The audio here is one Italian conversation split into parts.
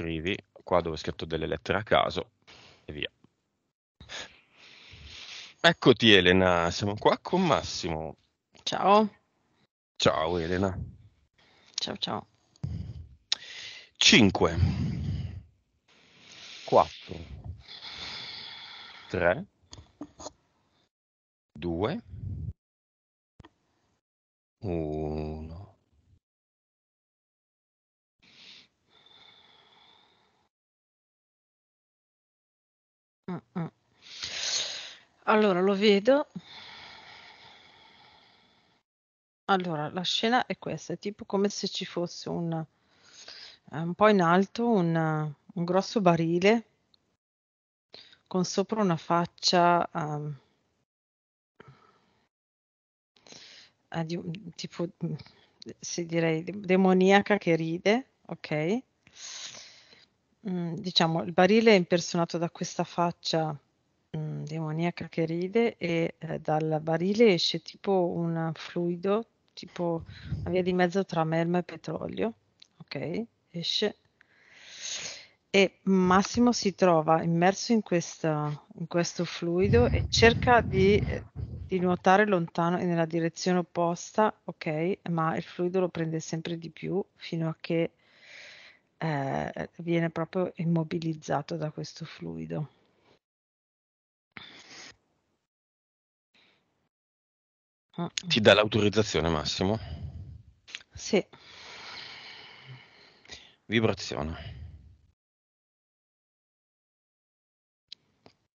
scrivi, qua dove ho scritto delle lettere a caso e via. Eccoti Elena, siamo qua con Massimo. Ciao. Ciao Elena. Ciao ciao. 5 4 3 2 1 Mm, mm. Allora lo vedo. Allora, la scena è questa, è tipo come se ci fosse un eh, un po' in alto un un grosso barile con sopra una faccia, uhm di tipo, mm, si direi demoniaca che ride, Ok. Mhmm, diciamo il barile è impersonato da questa faccia, mhmm, demoniaca che ride e, ehm, dal barile esce tipo un fluido, tipo una via di mezzo tra melma e petrolio, Ok, esce e Massimo si trova immerso in questa in questo fluido e cerca di eh, di nuotare lontano nella direzione opposta, okay, ma il fluido lo prende sempre di più fino a che eh, viene proprio immobilizzato da questo fluido. Ti dà l'autorizzazione, Massimo? Sì. Vibrazione.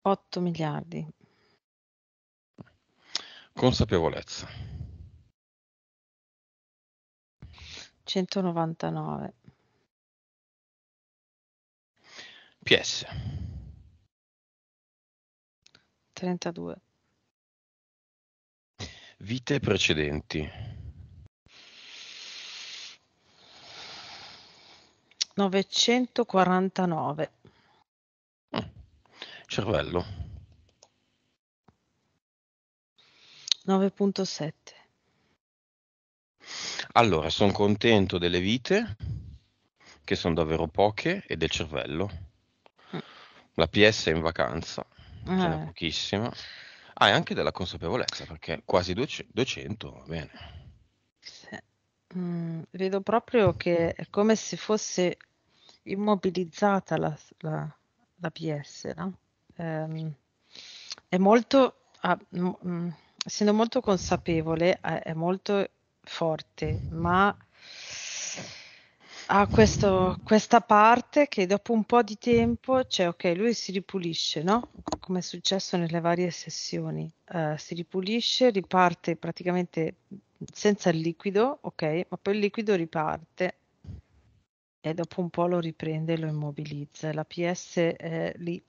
8 miliardi. Consapevolezza. 199. PS. 32. Vite precedenti. 949. Mm. Cervello. 9.7. Allora, sono contento delle vite, che sono davvero poche, e del cervello. La PS è in vacanza, eh. ce n'è eh. pochissima. Ah, e anche della consapevolezza, perché quasi 200, va bene. Sì. Mm, vedo proprio che è come se fosse immobilizzata la, la, la PS, no? Ehm, è molto, ah, m- mm, essendo molto consapevole, eh, è molto forte, ma ha ah, questo, questa parte che dopo un po' di tempo, cioè ok, lui si ripulisce, no? Come è successo nelle varie sessioni, uh, si ripulisce, riparte praticamente senza il liquido, ok, ma poi il liquido riparte e dopo un po' lo riprende e lo immobilizza. La PS è lì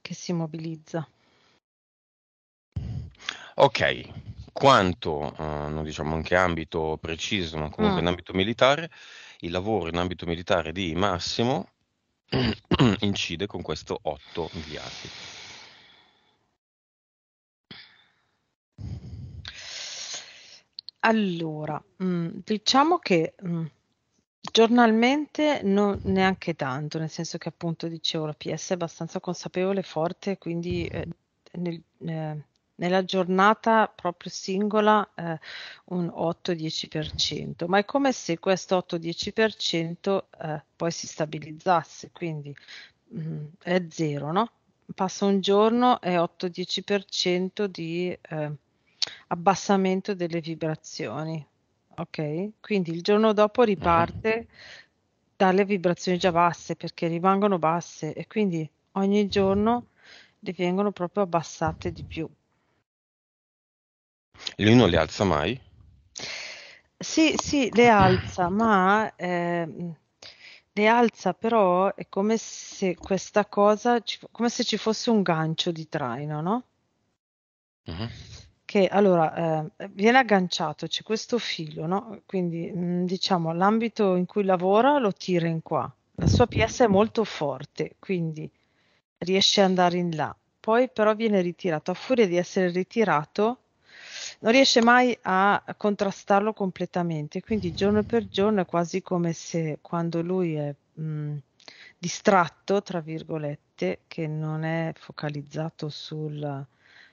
che si immobilizza. Ok, quanto, eh, non diciamo in che ambito preciso, ma comunque mm. in ambito militare, il lavoro in ambito militare di Massimo incide con questo 8 miliardi. Allora, mm, diciamo che mm, giornalmente non neanche tanto, nel senso che appunto dicevo la PS è abbastanza consapevole, e forte, quindi eh, nel, eh, nella giornata proprio singola eh, un 8-10%, ma è come se questo 8-10% eh, poi si stabilizzasse, quindi mh, mm, è zero, no? Passa un giorno e 8-10% di eh, abbassamento delle vibrazioni, ok? Quindi il giorno dopo riparte mhm. dalle vibrazioni già basse perché rimangono basse e quindi ogni giorno vengono proprio abbassate di più. Lui non le alza mai? Sì, sì, le alza, ma eh, le alza però è come se questa cosa, ci, come se ci fosse un gancio di traino, no? Uh-huh. Che allora eh, viene agganciato, c'è questo filo, no? Quindi mh, mm, diciamo l'ambito in cui lavora lo tira in qua, la sua PS è molto forte, quindi riesce ad andare in là, poi però viene ritirato, a furia di essere ritirato non riesce mai a contrastarlo completamente, quindi giorno per giorno è quasi come se quando lui è mh, mm, distratto, tra virgolette, che non è focalizzato sul,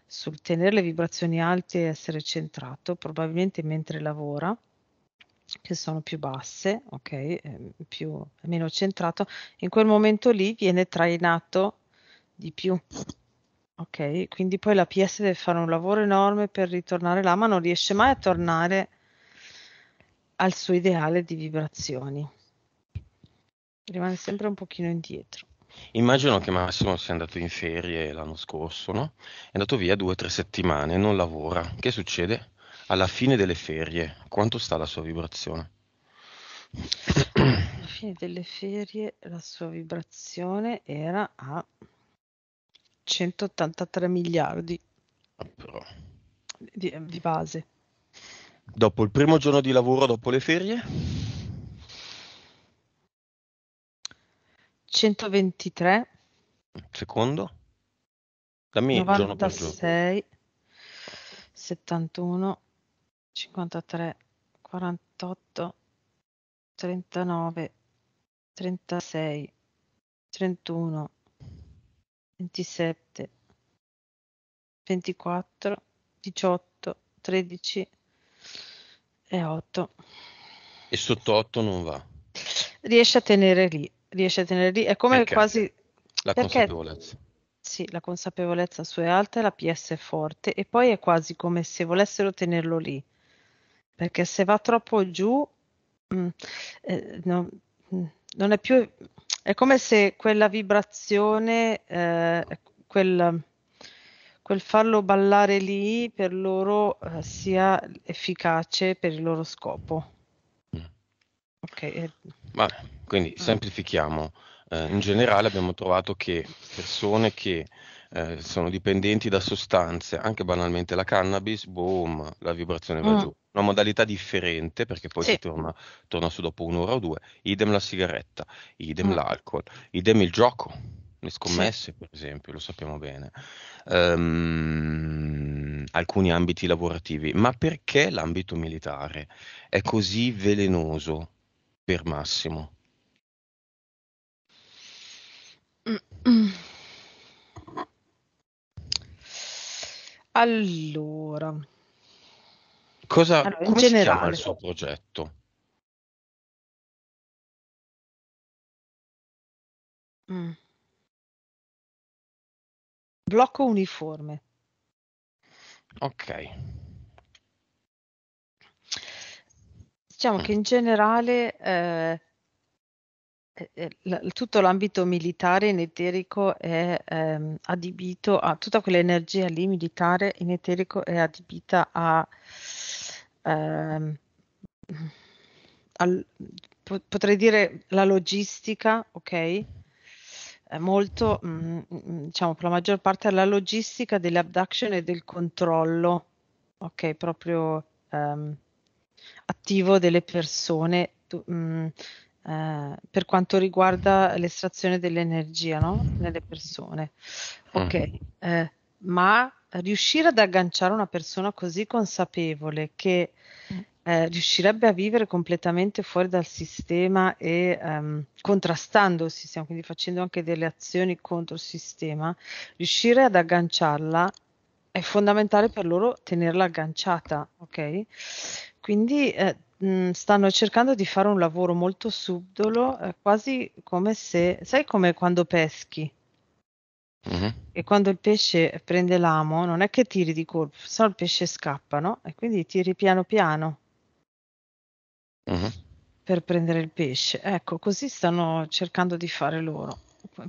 sul tenere le vibrazioni alte e essere centrato, probabilmente mentre lavora, che sono più basse, ok, ehm, più, meno centrato, in quel momento lì viene trainato di più Ok, quindi poi la PS deve fare un lavoro enorme per ritornare là, ma non riesce mai a tornare al suo ideale di vibrazioni. Rimane sempre un pochino indietro. Immagino che Massimo sia andato in ferie l'anno scorso, no? È andato via due o tre settimane, non lavora. Che succede? Alla fine delle ferie, quanto sta la sua vibrazione? Alla fine delle ferie la sua vibrazione era a 183 miliardi ah, Di, di base. Dopo il primo giorno di lavoro, dopo le ferie? 123. Secondo? Dammi 96, 71, 53, 48, 39, 36, 31, 27, 24, 18, 13 e 8. E sotto 8 non va. Riesce a tenere lì, riesce a tenere lì, è come perché? quasi... La perché... consapevolezza. Sì, la consapevolezza su è alta la PS è forte e poi è quasi come se volessero tenerlo lì, perché se va troppo giù mh, mm, eh, no, mh, mm, non è più è come se quella vibrazione, eh, quel, quel, farlo ballare lì per loro eh, sia efficace per il loro scopo. Mm. Ok. Vabbè, quindi mm. semplifichiamo. Eh, in generale abbiamo trovato che persone che eh, sono dipendenti da sostanze, anche banalmente la cannabis, boom, la vibrazione va mm. giù. Una modalità differente perché poi sì. si torna, torna, su dopo un'ora o due. Idem la sigaretta, idem mm. l'alcol, idem il gioco, le scommesse sì. per esempio, lo sappiamo bene. Um, alcuni ambiti lavorativi. Ma perché l'ambito militare è così velenoso per Massimo? Mm. mm. Allora, Cosa, allora, come generale, si chiama il suo progetto? Mm. Blocco uniforme. Ok. Diciamo mm. che in generale eh, eh, eh, tutto l'ambito militare in eterico è ehm, adibito a tutta quell'energia lì militare in eterico è adibita a ehm, al, potrei dire la logistica, ok? molto, mh, mm, mm, mm, diciamo, per la maggior parte alla logistica dell'abduction e del controllo, ok, proprio um, attivo delle persone. Tu, mh, eh, per quanto riguarda l'estrazione dell'energia no? nelle persone. Mm. Ok, eh, ma riuscire ad agganciare una persona così consapevole che eh, riuscirebbe a vivere completamente fuori dal sistema e ehm, contrastando il sistema, quindi facendo anche delle azioni contro il sistema, riuscire ad agganciarla è fondamentale per loro tenerla agganciata, ok? Quindi eh, stanno cercando di fare un lavoro molto subdolo, eh, quasi come se, sai come quando peschi mm-hmm. e quando il pesce prende l'amo, non è che tiri di colpo, se no il pesce scappa, no? E quindi tiri piano piano mm-hmm. per prendere il pesce. Ecco, così stanno cercando di fare loro.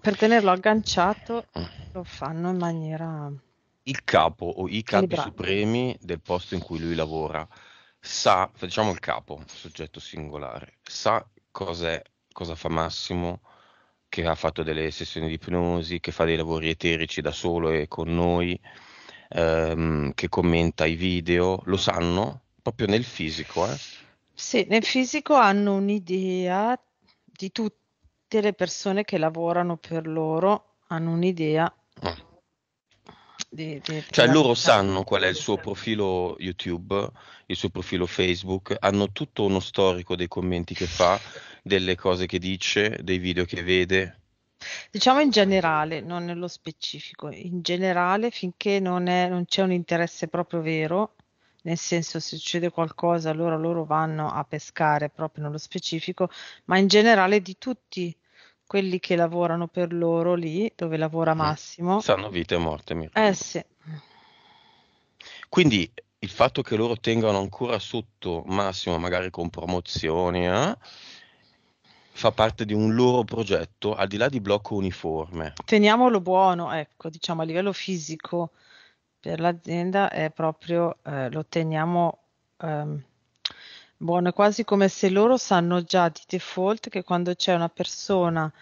Per tenerlo agganciato lo fanno in maniera... Il capo o i capi supremi del posto in cui lui lavora sa, facciamo il capo, soggetto singolare, sa cos'è, cosa fa Massimo, che ha fatto delle sessioni di ipnosi, che fa dei lavori eterici da solo e con noi, ehm, che commenta i video, lo sanno proprio nel fisico. Eh? Sì, nel fisico hanno un'idea di tutte le persone che lavorano per loro, hanno un'idea. Ah di, di, cioè di loro sanno qual è il suo profilo YouTube, il suo profilo Facebook, hanno tutto uno storico dei commenti che fa, delle cose che dice, dei video che vede. Diciamo in generale, non nello specifico, in generale finché non, è, non c'è un interesse proprio vero, nel senso se succede qualcosa allora loro vanno a pescare proprio nello specifico, ma in generale di tutti quelli che lavorano per loro lì, dove lavora mm. Massimo. Sanno vite e morte, mi eh, ricordo. Eh sì. Quindi il fatto che loro tengano ancora sotto Massimo, magari con promozioni, eh, fa parte di un loro progetto, al di là di blocco uniforme. Teniamolo buono, ecco, diciamo a livello fisico per l'azienda è proprio, eh, lo teniamo... Ehm, Buono, è quasi come se loro sanno già di default che quando c'è una persona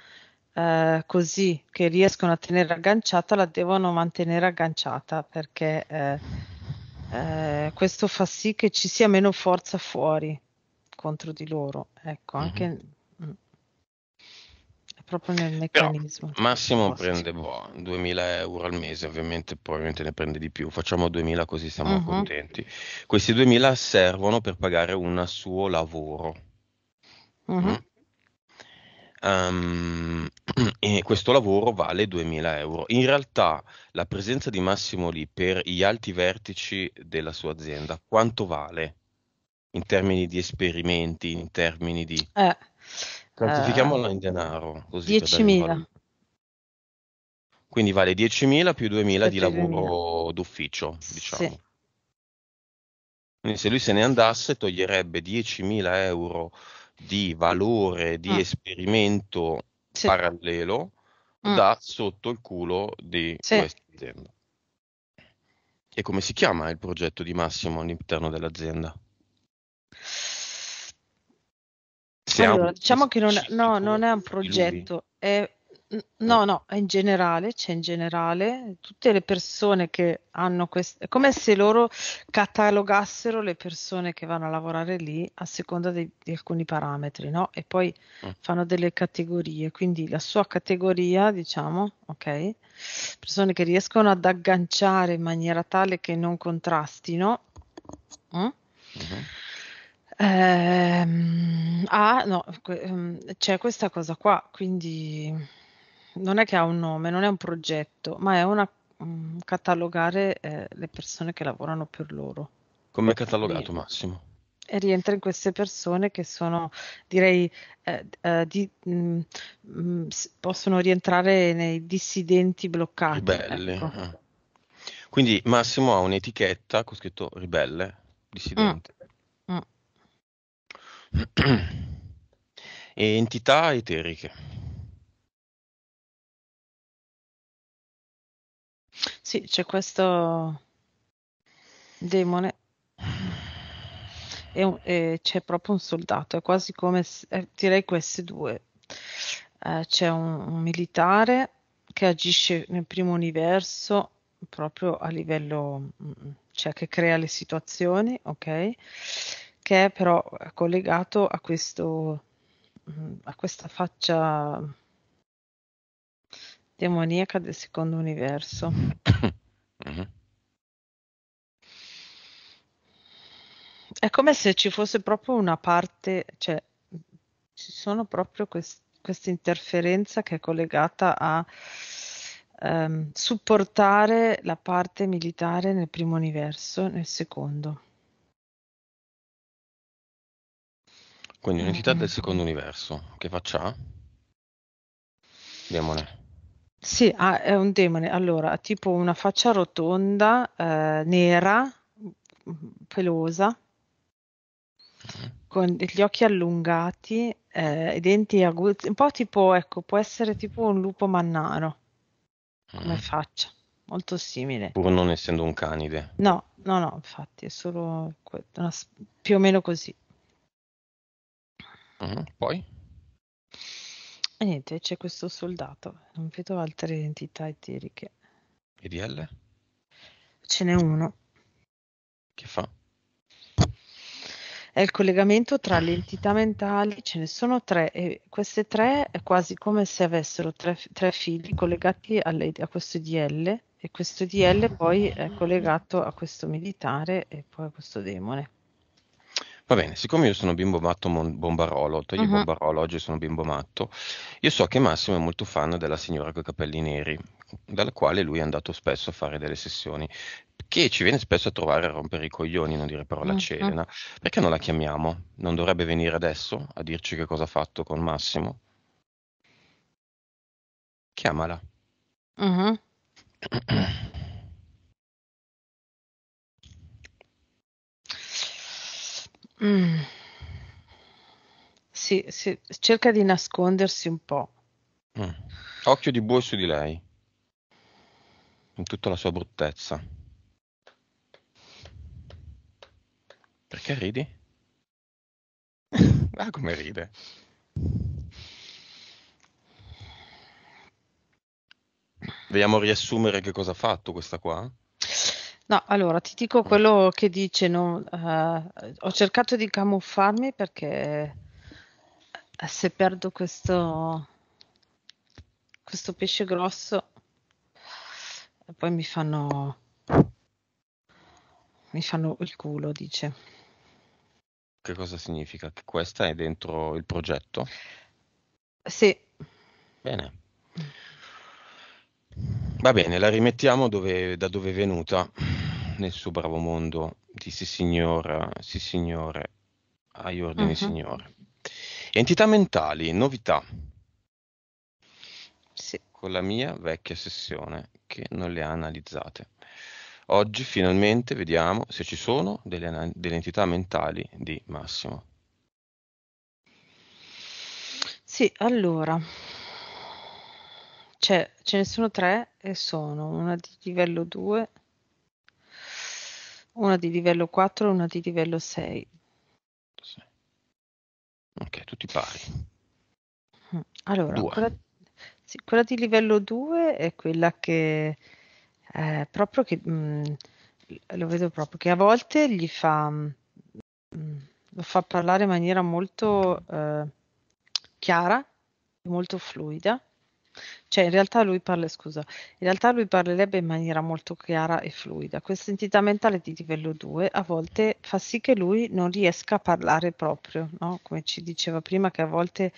eh, così che riescono a tenere agganciata, la devono mantenere agganciata perché eh, eh, questo fa sì che ci sia meno forza fuori contro di loro. Ecco, mm-hmm proprio nel meccanismo. Però Massimo Forse. prende boh, 2000 euro al mese, ovviamente probabilmente ne prende di più, facciamo 2000 così siamo uh-huh. contenti. Questi 2000 servono per pagare un suo lavoro. Uh-huh. Mm? Um, e questo lavoro vale 2000 euro. In realtà la presenza di Massimo lì per gli alti vertici della sua azienda, quanto vale in termini di esperimenti, in termini di... Eh. Quantifichiamola eh, in denaro. 10.000. Quindi vale 10.000 più 2.000 di lavoro d'ufficio, diciamo. Sì. Quindi se lui se ne andasse toglierebbe 10.000 euro di valore di mm. esperimento sì. parallelo mm. da sotto il culo di sì. questa azienda. E come si chiama il progetto di Massimo all'interno dell'azienda? Siamo allora, diciamo che non, no, non è un progetto, è, no, no, è in generale, c'è in generale tutte le persone che hanno questo, è come se loro catalogassero le persone che vanno a lavorare lì a seconda di, di alcuni parametri, no? E poi mm. fanno delle categorie, quindi la sua categoria, diciamo, ok? Persone che riescono ad agganciare in maniera tale che non contrastino. Mm? Mm-hmm Ehm, ah, no, ehm, c'è questa cosa qua, quindi non è che ha un nome, non è un progetto, ma è una mm, catalogare, ehm, le persone che lavorano per loro. Com'è catalogato, Massimo? E rientra in queste persone che sono, direi, ehm, ehm, di mhmm, mhmm, possono rientrare nei dissidenti bloccati, Ribelli, ecco. Eh. Quindi Massimo ha un'etichetta con scritto ribelle, Mh. Mm. dissidente e entità eteriche. Sì, c'è questo demone e, e, eh, c'è proprio un soldato, è quasi come eh, direi questi due. Eh, c'è un, un, militare che agisce nel primo universo proprio a livello, mm, mm, cioè che crea le situazioni, ok? perché però è collegato a questo mm, a questa faccia demoniaca del secondo universo. Mhm. È come se ci fosse proprio una parte, cioè ci sono proprio quest- questa interferenza che è collegata a ehm, supportare la parte militare nel primo universo, nel secondo. Quindi un'entità del mm-hmm. secondo universo, che faccia? Demone. Sì, ah, è un demone. Allora, ha tipo una faccia rotonda, eh, nera, pelosa, mm-hmm. con gli occhi allungati, eh, i denti aguzzi, un po' tipo, ecco, può essere tipo un lupo mannaro come mm. faccia, molto simile. Pur non essendo un canide. No, no, no, infatti è solo que- una, più o meno così. Mh-mh, poi? E niente, c'è questo soldato, non vedo altre entità eteriche. PDL? Ce n'è uno. Che fa? È il collegamento tra le entità mentali, ce ne sono tre, e queste tre è quasi come se avessero tre, f- tre fili collegati alle- a questo DL, e questo DL poi è collegato a questo militare e poi a questo demone. Va bene, siccome io sono bimbo matto mon- bombarolo, togli uh-huh. bombarolo, oggi sono bimbo matto, io so che Massimo è molto fan della signora con i capelli neri, dalla quale lui è andato spesso a fare delle sessioni, che ci viene spesso a trovare a rompere i coglioni, non dire parola uh-huh. Mm, mm. celena. Perché non la chiamiamo? Non dovrebbe venire adesso a dirci che cosa ha fatto con Massimo? Chiamala. Uh-huh. Mh. Mm. Sì, sì, cerca di nascondersi un po'. Mh. Mm. Occhio di bue su di lei, in tutta la sua bruttezza. Perché ridi? ah, come ride. Vogliamo riassumere che cosa ha fatto questa qua? No, allora ti dico mm. quello che dice, no? Eh, ho cercato di camuffarmi perché eh, se perdo questo, questo pesce grosso, eh, poi mi fanno, mi fanno il culo, dice. Che cosa significa? Che questa è dentro il progetto? Sì. Bene. Va bene, la rimettiamo dove, da dove è venuta nel suo bravo mondo di sì signora, sì signore, agli ordini uh-huh. signore. Entità mentali, novità. Sì. Con la mia vecchia sessione che non le ha analizzate. Oggi finalmente vediamo se ci sono delle, delle entità mentali di Massimo. Sì, allora, cioè, ce ne sono tre e sono una di livello 2, una di livello 4 e una di livello 6. Sì. Ok, tutti pari. Mm. Allora, quella, sì, quella, di livello 2 è quella che eh, proprio che mh, mm, lo vedo proprio che a volte gli fa mh, mm, lo fa parlare in maniera molto eh, chiara e molto fluida cioè, in realtà lui parla, scusa, in realtà lui parlerebbe in maniera molto chiara e fluida. Questa entità mentale di livello 2 a volte fa sì che lui non riesca a parlare proprio, no? Come ci diceva prima, che a volte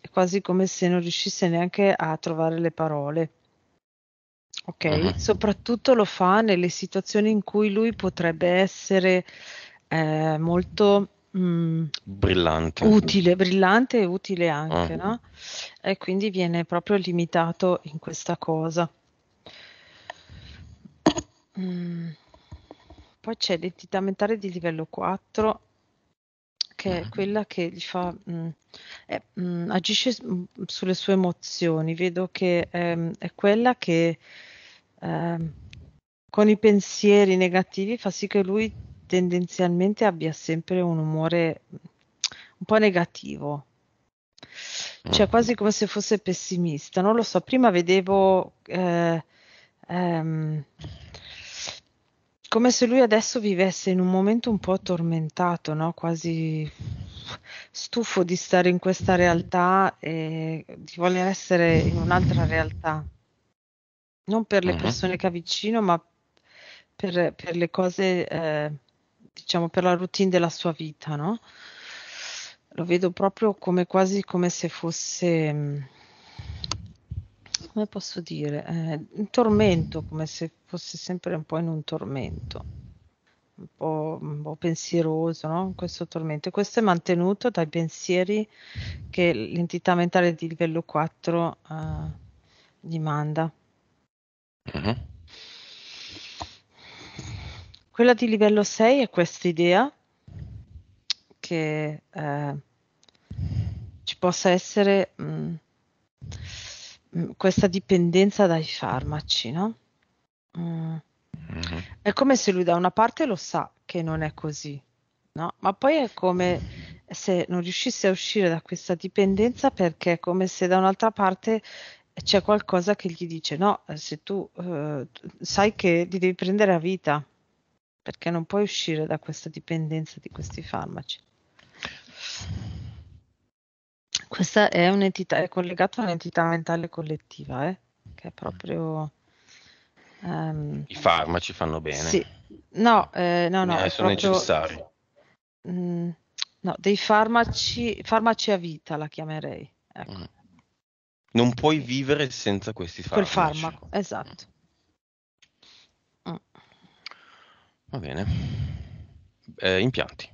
è quasi come se non riuscisse neanche a trovare le parole. Ok, uh-huh. soprattutto lo fa nelle situazioni in cui lui potrebbe essere eh, molto Mm. brillante. Utile, brillante e utile anche, ah. no? E quindi viene proprio limitato in questa cosa. Mm. Poi c'è l'entità mentale di livello 4 che è mm. quella che gli fa mh, è, mh, agisce mm, sulle sue emozioni. Vedo che ehm, è quella che ehm, con i pensieri negativi fa sì che lui tendenzialmente abbia sempre un umore un po' negativo, cioè mm. quasi come se fosse pessimista. Non lo so, prima vedevo eh, ehm, come se lui adesso vivesse in un momento un po' tormentato, no? quasi stufo di stare in questa realtà e di voler essere in un'altra realtà. Non per le mm-hmm. persone che ha vicino, ma per, per le cose eh, diciamo, per la routine della sua vita, no? Lo vedo proprio come quasi come se fosse, mm, come posso dire, eh, un tormento, come se fosse sempre un po' in un tormento, un po', un po pensieroso, no? Questo tormento. questo è mantenuto dai pensieri che l'entità mentale di livello 4 eh, gli manda. Uh-huh. Quella di livello 6 è questa idea che eh, ci possa essere mh, mm, mm, questa dipendenza dai farmaci, no? Mm. Mm-hmm. È come se lui da una parte lo sa che non è così, no? Ma poi è come se non riuscisse a uscire da questa dipendenza perché è come se da un'altra parte c'è qualcosa che gli dice no, se tu eh, sai che ti devi prendere a vita, perché non puoi uscire da questa dipendenza di questi farmaci. Questa è un'entità, è collegata a un'entità mentale collettiva, eh? che è mm. proprio... Um, I farmaci fanno bene. Sì. No, eh, no, no. Eh, sono proprio, necessari. Mh, mm, no, dei farmaci, farmaci a vita la chiamerei. Ecco. Mm. Non puoi vivere senza questi farmaci. Quel farmaco, esatto. Va bene. Eh, impianti.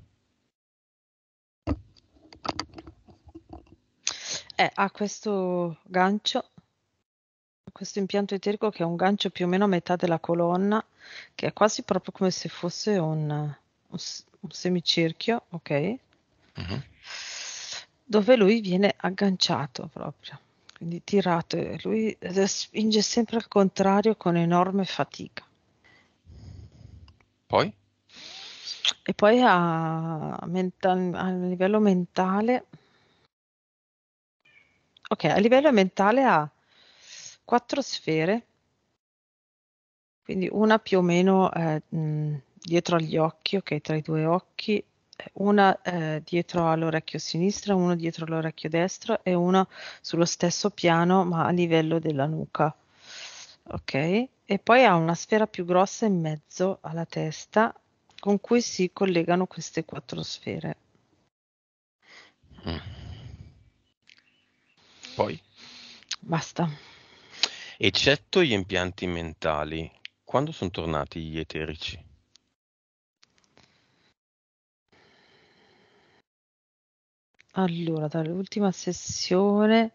Eh, ha questo gancio, questo impianto eterico che è un gancio più o meno a metà della colonna, che è quasi proprio come se fosse un, un, un semicirchio, ok? Uh-huh. Dove lui viene agganciato proprio, quindi tirato e lui eh, spinge sempre al contrario con enorme fatica. Poi? E poi a, mental, a livello mentale... Ok, a livello mentale ha quattro sfere, quindi una più o meno eh, mm, dietro agli occhi, ok, tra i due occhi, una eh, dietro all'orecchio sinistro, uno dietro all'orecchio destro e una sullo stesso piano ma a livello della nuca ok? E poi ha una sfera più grossa in mezzo alla testa con cui si collegano queste quattro sfere. Mm. Poi? Basta. Eccetto gli impianti mentali, quando sono tornati gli eterici? Allora, dall'ultima sessione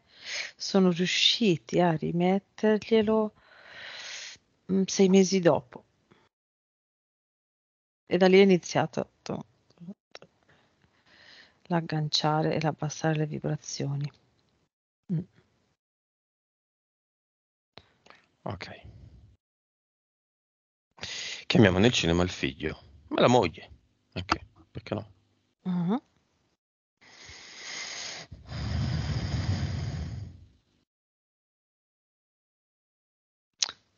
sono riusciti a rimetterglielo Mm, sei mesi dopo. E da lì è iniziato l'agganciare e l'abbassare le vibrazioni. Mm. Ok. Chiamiamo nel cinema il figlio, ma la moglie, anche, okay. perché no? Uh mm-hmm. -huh.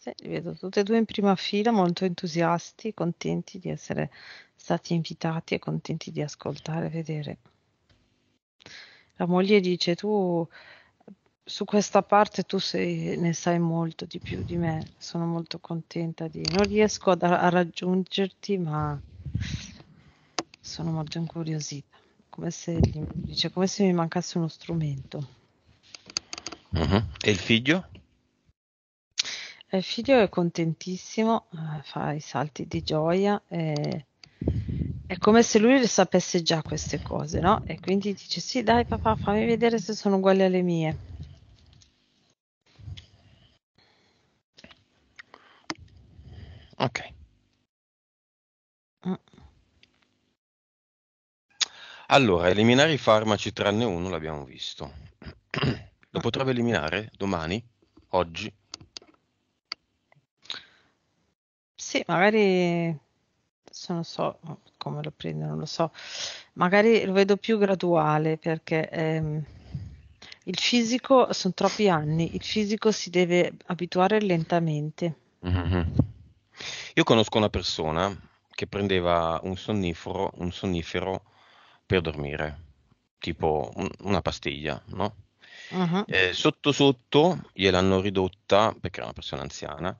Sì, vedo tutti e due in prima fila, molto entusiasti, contenti di essere stati invitati e contenti di ascoltare e vedere. La moglie dice: Tu su questa parte tu sei, ne sai molto di più di me, sono molto contenta di. Non riesco ad, a raggiungerti, ma sono molto incuriosita. Come se, dice, come se mi mancasse uno strumento. Uh-huh. E il figlio? il eh, figlio è contentissimo, eh, fa i salti di gioia, e... è come se lui le sapesse già queste cose, no? E quindi dice sì, dai papà, fammi vedere se sono uguali alle mie. Ok. Mm. Allora, eliminare i farmaci tranne uno l'abbiamo visto. Lo potrebbe eliminare domani, oggi? Sì, magari adesso non so come lo prendo, non lo so, magari lo vedo più graduale perché ehm, il fisico sono troppi anni, il fisico si deve abituare lentamente. Mm-hmm. Io conosco una persona che prendeva un sonnifero, un sonnifero per dormire, tipo un, una pastiglia, no? Uh-huh. Eh, sotto sotto gliel'hanno ridotta, perché era una persona anziana,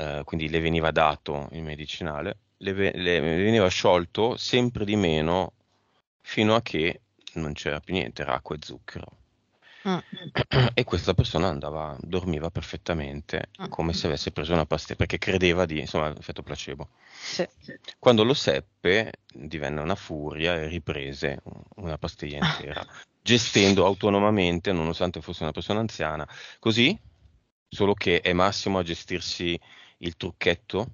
eh, quindi le veniva dato il medicinale, le, ve- le, veniva sciolto sempre di meno fino a che non c'era più niente, era acqua e zucchero. Ah. E questa persona andava, dormiva perfettamente ah. come se avesse preso una pastiglia, perché credeva di insomma effetto placebo. Sì. Quando lo seppe, divenne una furia e riprese una pastiglia intera, gestendo autonomamente, nonostante fosse una persona anziana. Così, solo che è Massimo a gestirsi il trucchetto?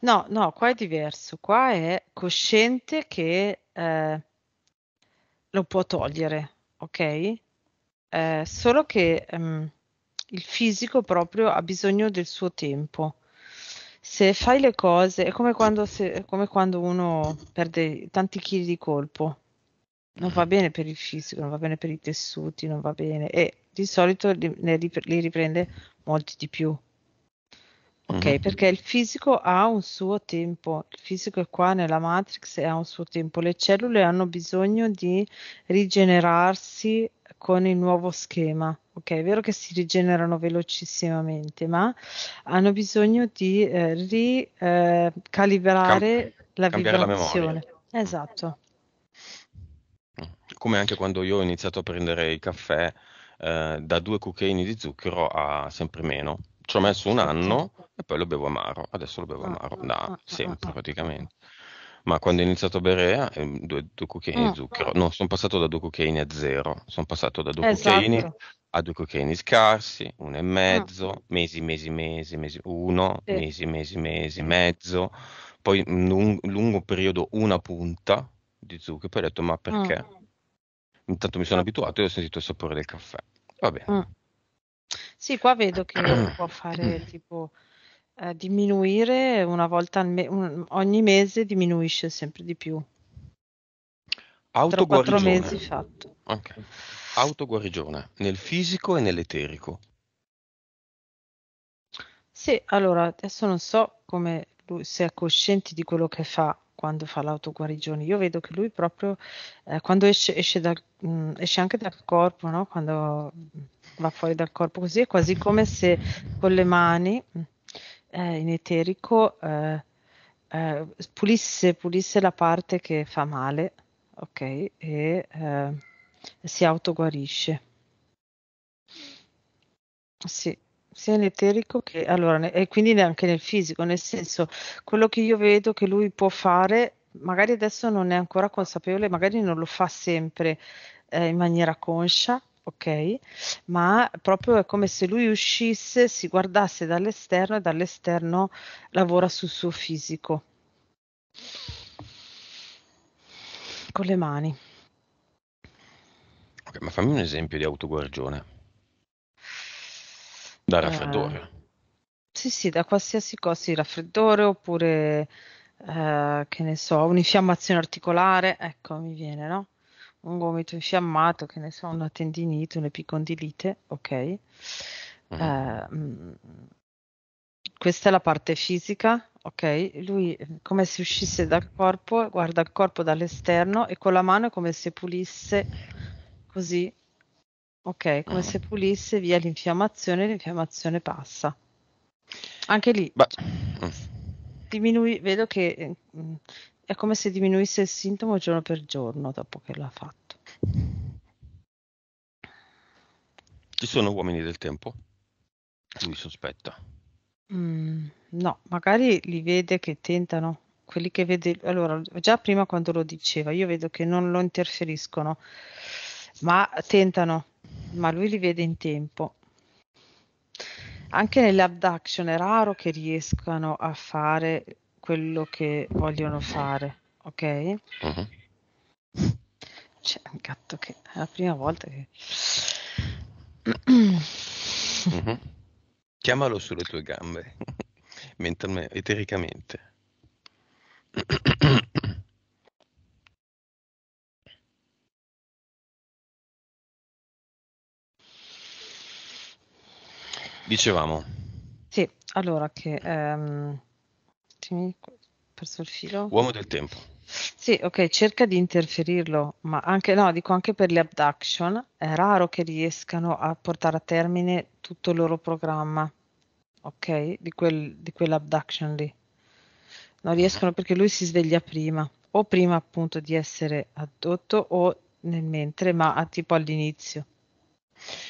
No, no, qua è diverso, qua è cosciente che eh, lo può togliere, ok? Eh, solo che ehm, il fisico proprio ha bisogno del suo tempo. Se fai le cose è come quando, se, è come quando uno perde tanti chili di colpo, non va bene per il fisico, non va bene per i tessuti, non va bene. E di solito li, li riprende molti di più. Ok, mm-hmm. perché il fisico ha un suo tempo, il fisico è qua nella matrix e ha un suo tempo, le cellule hanno bisogno di rigenerarsi con il nuovo schema, ok, è vero che si rigenerano velocissimamente, ma hanno bisogno di eh, ricalibrare eh, Cam- la vibrazione. La esatto. Mm. Come anche quando io ho iniziato a prendere il caffè, eh, da due cucchiaini di zucchero a sempre meno. Ci ho messo un anno e poi lo bevo amaro. Adesso lo bevo ah, amaro ah, da ah, sempre praticamente. Ma quando ho iniziato a bere eh, due, due cucchiaini di mm. zucchero, no, sono passato da due cucchiaini a zero, sono passato da due esatto. cucchiaini a due cocaini scarsi, uno e mezzo, ah. mesi, mesi, mesi, mesi, uno, sì. mesi, mesi, mesi, mezzo, poi mm, un lungo periodo una punta di zucchero, poi ho detto ma mm. perché? Ah intanto mi sono abituato e ho sentito il sapore del caffè. Va bene. Mm. Sì, qua vedo che può fare tipo eh, diminuire una volta me- un- ogni mese diminuisce sempre di più. Autoguarigione. quattro mesi fatto. Okay. Autoguarigione nel fisico e nell'eterico. Sì, allora adesso non so come lui sia cosciente di quello che fa, quando fa l'autoguarigione. Io vedo che lui proprio eh, quando esce, esce, dal, mh, mm, esce, anche dal corpo, no? quando va fuori dal corpo, così è quasi come se con le mani mm, eh, in eterico eh, eh, pulisse, pulisse, la parte che fa male, ok, e eh, si autoguarisce. Sì sia in eterico che allora, e quindi neanche nel fisico, nel senso quello che io vedo che lui può fare, magari adesso non è ancora consapevole, magari non lo fa sempre eh, in maniera conscia, ok? Ma proprio è come se lui uscisse, si guardasse dall'esterno e dall'esterno lavora sul suo fisico con le mani. Ok, ma fammi un esempio di autoguargione. Da eh, raffreddore. Eh, sì, sì, da qualsiasi cosa, sì, raffreddore oppure, eh, che ne so, un'infiammazione articolare, ecco, mi viene, no? Un gomito infiammato, che ne so, una tendinite, un'epicondilite, ok. Eh, mm-hmm. Mm. Eh, mh, questa è la parte fisica, ok? Lui come se uscisse dal corpo, guarda il corpo dall'esterno e con la mano è come se pulisse così Ok, come eh. se pulisse via l'infiammazione l'infiammazione passa. Anche lì Beh. Mm. diminui, vedo che mm, è come se diminuisse il sintomo giorno per giorno dopo che l'ha fatto. Ci sono uomini del tempo? Mi sospetta. Mm, no, magari li vede che tentano. Quelli che vede, allora, già prima quando lo diceva, io vedo che non lo interferiscono, ma tentano ma lui li vede in tempo. Anche nelle abduction è raro che riescano a fare quello che vogliono fare, ok? Uh-huh. C'è un gatto che è la prima volta che... uh-huh. Chiamalo sulle tue gambe, mentalmente, etericamente. Dicevamo. Sì, allora che... Um, perso il filo. Uomo del tempo. Sì, ok, cerca di interferirlo, ma anche, no, dico anche per le abduction, è raro che riescano a portare a termine tutto il loro programma, ok, di, quel, di quell'abduction lì. Non mhm. riescono perché lui si sveglia prima, o prima appunto di essere addotto o nel mentre, ma a, tipo all'inizio.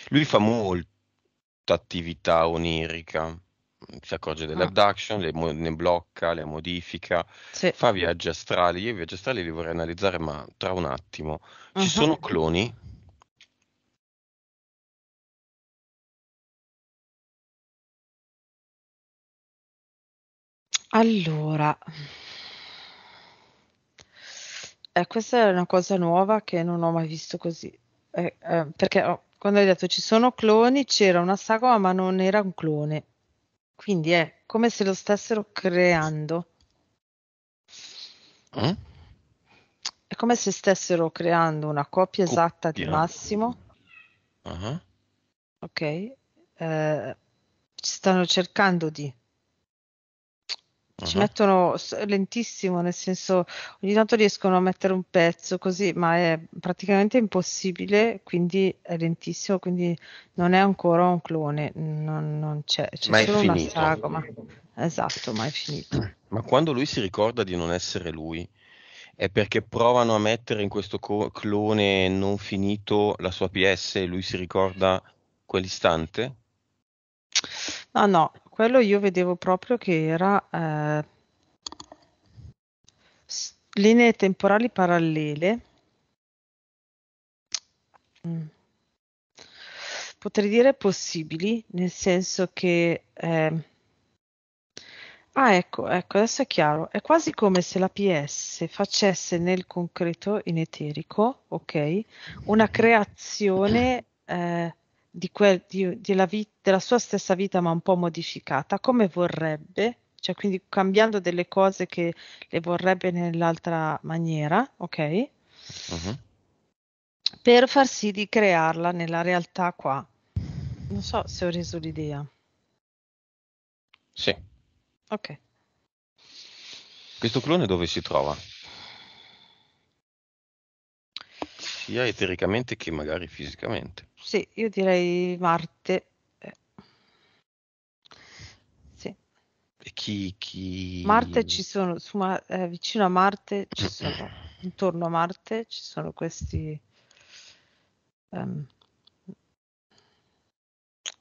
Lui fa molto attività onirica. Mm, si accorge dell'abduction, ah. le, mo- ne blocca, le modifica, sì. fa viaggi astrali. Io i viaggi astrali li vorrei analizzare, ma tra un attimo. Ci uh-huh. sono cloni? Allora, eh, questa è una cosa nuova che non ho mai visto così. Eh, eh, perché ho, quando hai detto ci sono cloni, c'era una sagoma ma non era un clone. Quindi è come se lo stessero creando. Mm? È come se stessero creando una copia esatta di Massimo. Uh-huh. Ok. Eh, stanno cercando di ci uh-huh. mettono lentissimo, nel senso ogni tanto riescono a mettere un pezzo così, ma è praticamente impossibile, quindi è lentissimo, quindi non è ancora un clone, non, non c'è, c'è ma solo una sagoma. Esatto, ma è finito. Ma quando lui si ricorda di non essere lui, è perché provano a mettere in questo co- clone non finito la sua PS e lui si ricorda quell'istante? No, no, quello io vedevo proprio che era eh, linee temporali parallele. Mm. Potrei dire possibili, nel senso che... Eh, Ah, ecco, ecco, adesso è chiaro. È quasi come se la PS facesse nel concreto in eterico, ok, una creazione eh, di quel, di, di vita, della sua stessa vita ma un po' modificata, come vorrebbe, cioè quindi cambiando delle cose che le vorrebbe nell'altra maniera, ok? Uh-huh. Per far sì di crearla nella realtà qua. Non so se ho reso l'idea. Sì. Ok. Questo clone dove si trova? sia etericamente che magari fisicamente. Sì, io direi Marte. Eh. Sì. chi, chi... Marte ci sono, su, eh, vicino a Marte ci sono, intorno a Marte ci sono questi um,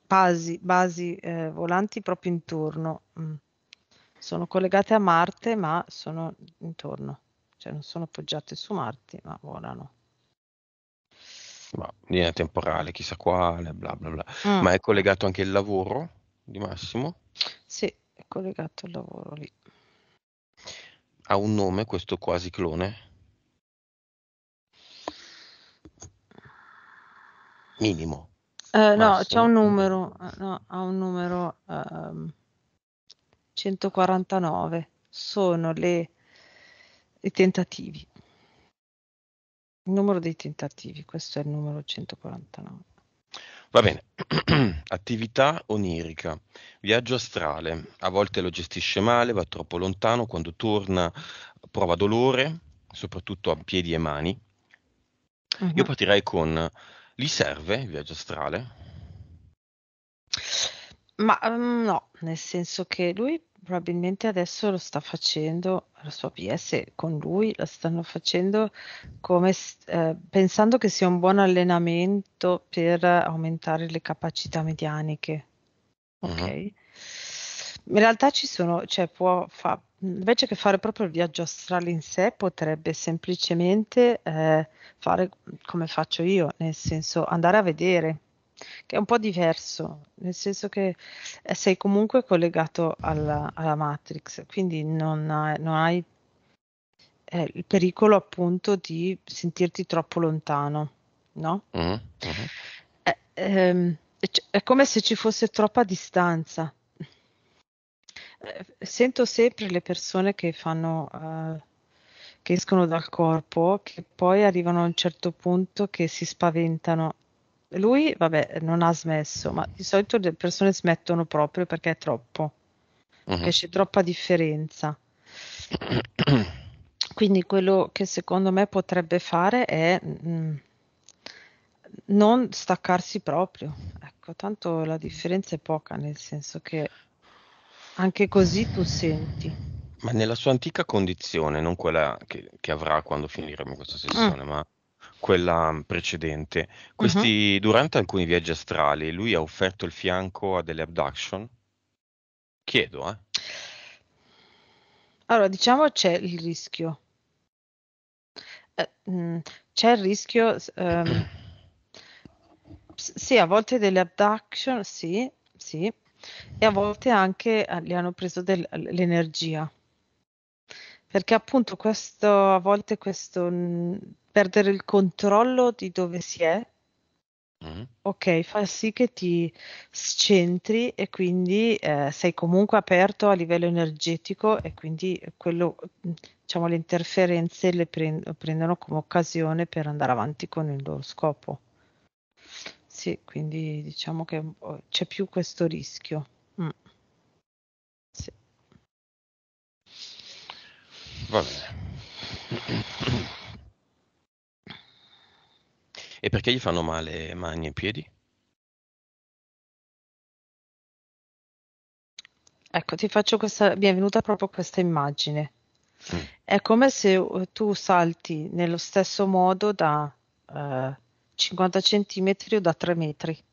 basi, basi eh, volanti proprio intorno. Mm. Sono collegate a Marte ma sono intorno, cioè non sono appoggiate su Marte ma volano ma linea temporale, chissà quale, bla bla bla. Ah. Ma è collegato anche il lavoro di Massimo? Sì, è collegato al lavoro lì. Ha un nome questo quasi clone? Minimo. Eh, no, c'è un numero, eh, no, ha un numero um, ehm, 149, sono le, i tentativi. Il numero dei tentativi, questo è il numero 149. Va bene, attività onirica, viaggio astrale, a volte lo gestisce male, va troppo lontano, quando torna prova dolore, soprattutto a piedi e mani. Uh-huh. Io mhm. partirei con, gli serve il viaggio astrale? Ma um, no, nel senso che lui probabilmente adesso lo sta facendo la sua PS con lui, la stanno facendo come eh, pensando che sia un buon allenamento per aumentare le capacità medianiche. Ok. Uh-huh. In realtà ci sono, cioè può fa, invece che fare proprio il viaggio astrale in sé, potrebbe semplicemente eh, fare come faccio io, nel senso andare a vedere che è un po' diverso, nel senso che eh, sei comunque collegato alla, alla Matrix, quindi non hai, non hai eh, il pericolo appunto di sentirti troppo lontano, no? Mm-hmm. È, eh, ehm, è come se ci fosse troppa distanza. Eh, sento sempre le persone che fanno... Uh, che escono dal corpo, che poi arrivano a un certo punto che si spaventano lui, vabbè, non ha smesso, ma di solito le persone smettono proprio perché è troppo, uh-huh. Mhm. e c'è troppa differenza. Quindi quello che secondo me potrebbe fare è mh, mm, non staccarsi proprio. Ecco, tanto la differenza è poca, nel senso che anche così tu senti. Ma nella sua antica condizione, non quella che, che avrà quando finiremo questa sessione, mm. ma quella precedente. Questi, uh-huh. Durante alcuni viaggi astrali lui ha offerto il fianco a delle abduction? Chiedo, eh. Allora, diciamo c'è il rischio. Eh, c'è il rischio... Ehm, sì, a volte delle abduction, sì, sì, e a volte anche gli eh, hanno preso dell'energia perché appunto questo, a volte questo mh, mm, perdere il controllo di dove si è, mm-hmm. ok, fa sì che ti scentri e quindi eh, sei comunque aperto a livello energetico e quindi quello, mm, diciamo, le interferenze le prend- prendono come occasione per andare avanti con il loro scopo. Sì, quindi diciamo che oh, c'è più questo rischio. Va E perché gli fanno male mani e piedi? Ecco, ti faccio questa, mi è venuta proprio questa immagine. Mm. È come se uh, tu salti nello stesso modo da eh, 50 centimetri o da 3 metri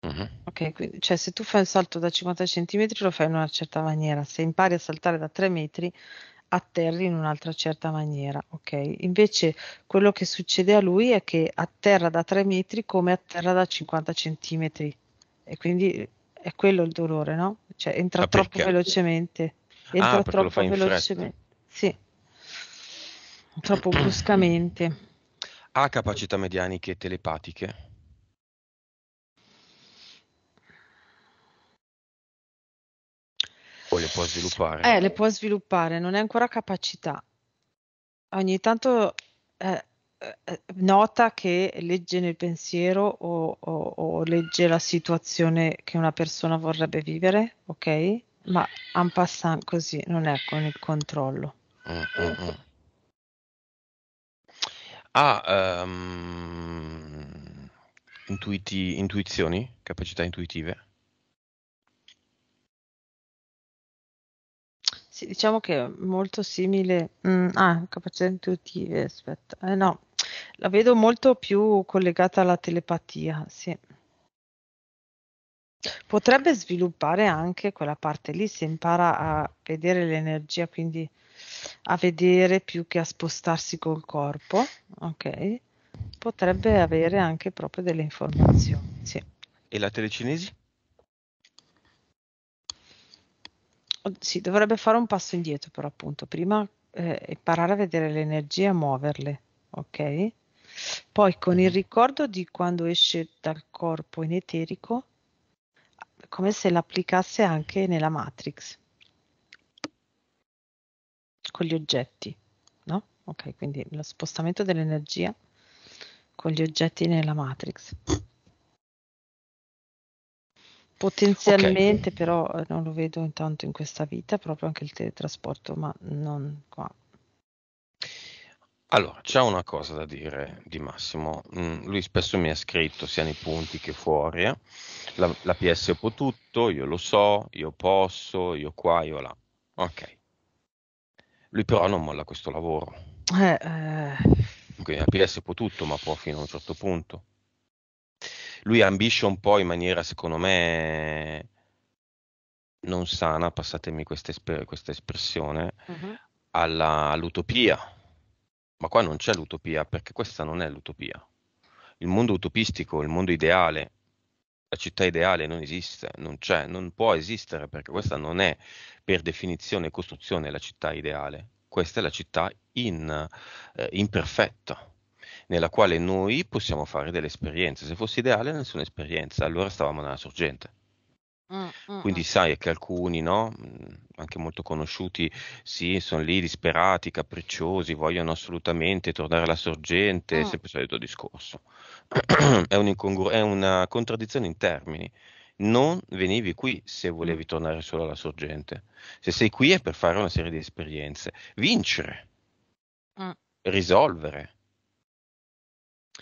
mh quindi cioè se tu fai un salto da 50 centimetri lo fai in una certa maniera, se impari a saltare da 3 metri atterri in un'altra certa maniera, okay. Invece quello che succede a lui è che atterra da 3 metri come atterra da 50 centimetri e quindi è quello il dolore, no, cioè entra troppo velocemente, ah, entra Ah, troppo velocemente, fretta. sì. Troppo bruscamente. Ha capacità medianiche telepatiche? o le può sviluppare? Eh, le può sviluppare, non è ancora capacità. Ogni tanto eh, eh, eh, nota che legge nel pensiero o, o, o, legge la situazione che una persona vorrebbe vivere, ok? Ma en passant così, non è con il controllo. Mm, mm, Ah, um, intuiti, intuizioni, capacità intuitive? Sì, diciamo che è molto simile. Mm, ah, capacità intuitive, aspetta. Eh, no, la vedo molto più collegata alla telepatia, sì. Potrebbe sviluppare anche quella parte lì, si impara a vedere l'energia, quindi a vedere più che a spostarsi col corpo, ok? Potrebbe avere anche proprio delle informazioni, sì. E la telecinesi? sì, dovrebbe fare un passo indietro, però appunto, prima eh, imparare a vedere le energie, a muoverle, ok? Poi con il mhm. ricordo di quando esce dal corpo in eterico, come se l'applicasse anche nella matrix, con gli oggetti, no? Ok, quindi lo spostamento dell'energia con gli oggetti nella matrix. Potenzialmente, okay. però eh, non lo vedo intanto in questa vita, proprio anche il teletrasporto, ma non qua. Allora, c'è una cosa da dire di Massimo. Mm, lui spesso mi ha scritto sia nei punti che fuori. Eh? La, la, PS può tutto, io lo so, io posso, io qua, io là. Ok. Lui però non molla questo lavoro. Eh, eh. Quindi la PS può tutto, ma può fino a un certo punto lui ambisce un po' in maniera, secondo me, non sana, passatemi questa, esp- questa espressione, uh-huh. alla, all'utopia. Ma qua non c'è l'utopia, perché questa non è l'utopia. Il mondo utopistico, il mondo ideale, la città ideale non esiste, non c'è, non può esistere, perché questa non è per definizione e costruzione la città ideale. Questa è la città in, eh, imperfetta nella quale noi possiamo fare delle esperienze. Se fosse ideale, nessuna esperienza, allora stavamo nella sorgente. Mm, mm, Quindi mm. sai che alcuni, no? anche molto conosciuti, sì, sono lì disperati, capricciosi, vogliono assolutamente tornare alla sorgente, mm. sempre il solito discorso. è, incongru- è una contraddizione in termini. Non venivi qui se volevi tornare solo alla sorgente. Se sei qui è per fare una serie di esperienze, vincere, risolvere,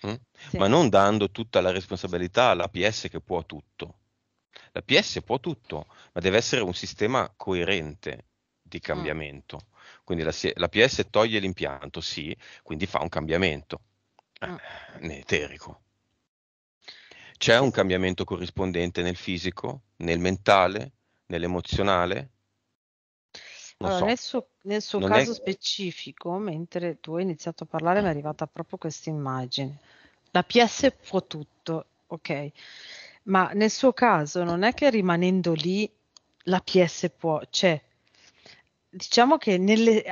Mm? Sì. ma non dando tutta la responsabilità all'APS che può tutto. L'APS può tutto, ma deve essere un sistema coerente di ah. cambiamento. Mm. Quindi l'APS la toglie l'impianto, sì, quindi fa un cambiamento mm. eh, eterico. C'è un cambiamento corrispondente nel fisico, nel mentale, nell'emozionale? Non allora, so. nel suo nel suo non caso è... specifico, mentre tu hai iniziato a parlare, mi è ah. arrivata proprio questa immagine. La PS può tutto, ok, ma nel suo caso non è che rimanendo lì la PS può, cioè, diciamo che nelle,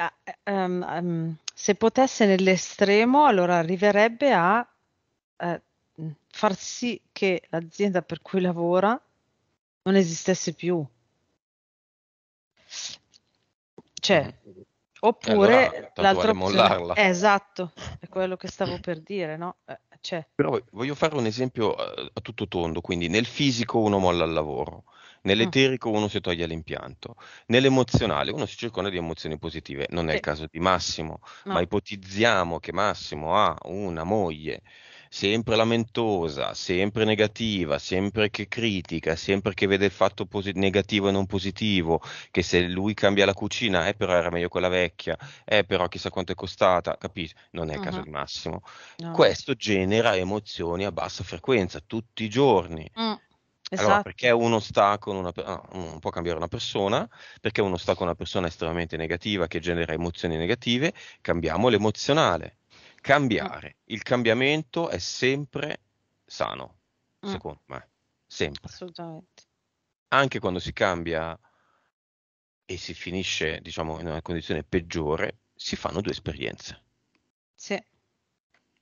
um, um, se potesse nell'estremo, allora arriverebbe a uh, far sì che l'azienda per cui lavora non esistesse più. Cioè, mm. oppure eh, allora, l'altra vale mollarla. È esatto, è quello che stavo per dire, no? Eh, cioè. Però voglio fare un esempio eh, a tutto tondo, quindi nel fisico uno molla il lavoro, nell'eterico mm. uno si toglie l'impianto, nell'emozionale uno si circonda di emozioni positive, non è sì. il caso di Massimo, no. ma ipotizziamo che Massimo ha una moglie sempre lamentosa, sempre negativa, sempre che critica, sempre che vede il fatto posi- negativo e non positivo, che se lui cambia la cucina, eh però era meglio quella vecchia, eh però chissà quanto è costata, capisci? Non è il uh-huh. caso di Massimo. No. Questo genera emozioni a bassa frequenza tutti i giorni. Mm. Esatto. perché uno sta con una persona, ah, non può cambiare una persona, perché uno sta con una persona estremamente negativa che genera emozioni negative, cambiamo l'emozionale cambiare. Mm. Il cambiamento è sempre sano, mm. secondo me. Sempre. Assolutamente. Anche quando si cambia e si finisce, diciamo, in una condizione peggiore, si fanno due esperienze. Sì.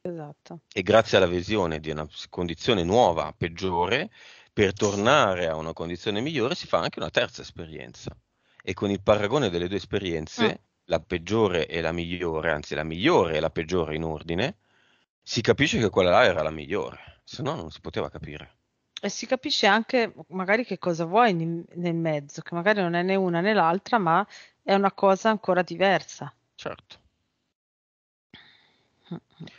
Esatto. E grazie alla visione di una condizione nuova, peggiore, per tornare a una condizione migliore si fa anche una terza esperienza. E con il paragone delle due esperienze mm la peggiore e la migliore, anzi la migliore e la peggiore in ordine, si capisce che quella là era la migliore, se no non si poteva capire. E si capisce anche magari che cosa vuoi nel, nel mezzo, che magari non è né una né l'altra, ma è una cosa ancora diversa. Certo. Mm-hmm.